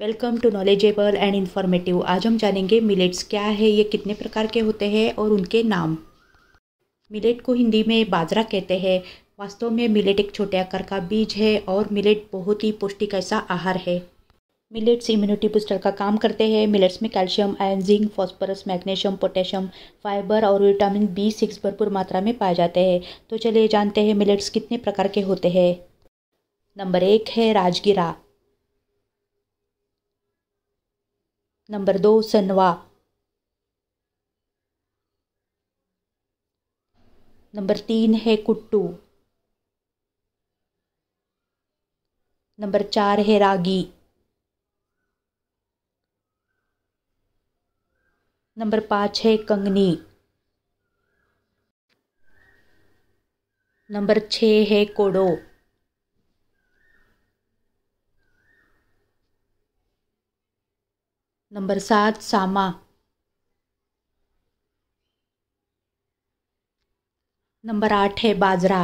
welcome to knowledgeable and informative आज हम जानेंगे मिलेट्स क्या है ये कितने प्रकार के होते हैं और उनके नाम मिलेट को हिंदी में बाजरा कहते हैं वास्तव में मिलेट एक छोटे आकार का बीज है और मिलेट बहुत ही पौष्टिक ऐसा आहार है मिलेट्स इम्यूनिटी बूस्टर का काम करते हैं मिलेट्स में calcium iron zinc phosphorus magnesium potassium fibre और विटामिन बी सिक्स भरपूर मात्रा में पाए जाते हैं तो चलिए जानते हैं मिलेट्स कितने प्रकार के होते हैं नंबर एक है राजगिरा नंबर दो सनवा नंबर तीन है कुट्टू नंबर चार है रागी नंबर पाँच है कंगनी नंबर छः है कोड़ो नंबर सात सामा नंबर आठ है बाजरा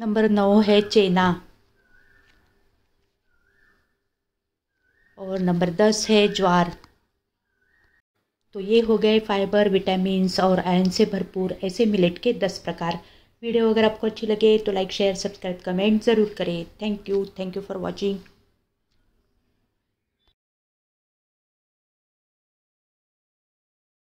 नंबर नौ है चेना और नंबर दस है ज्वार तो ये हो गए फाइबर विटामिन्स और आयन से भरपूर ऐसे मिलेट के दस प्रकार वीडियो अगर आपको अच्छी लगे तो लाइक शेयर सब्सक्राइब कमेंट ज़रूर करें thank you thank you for watching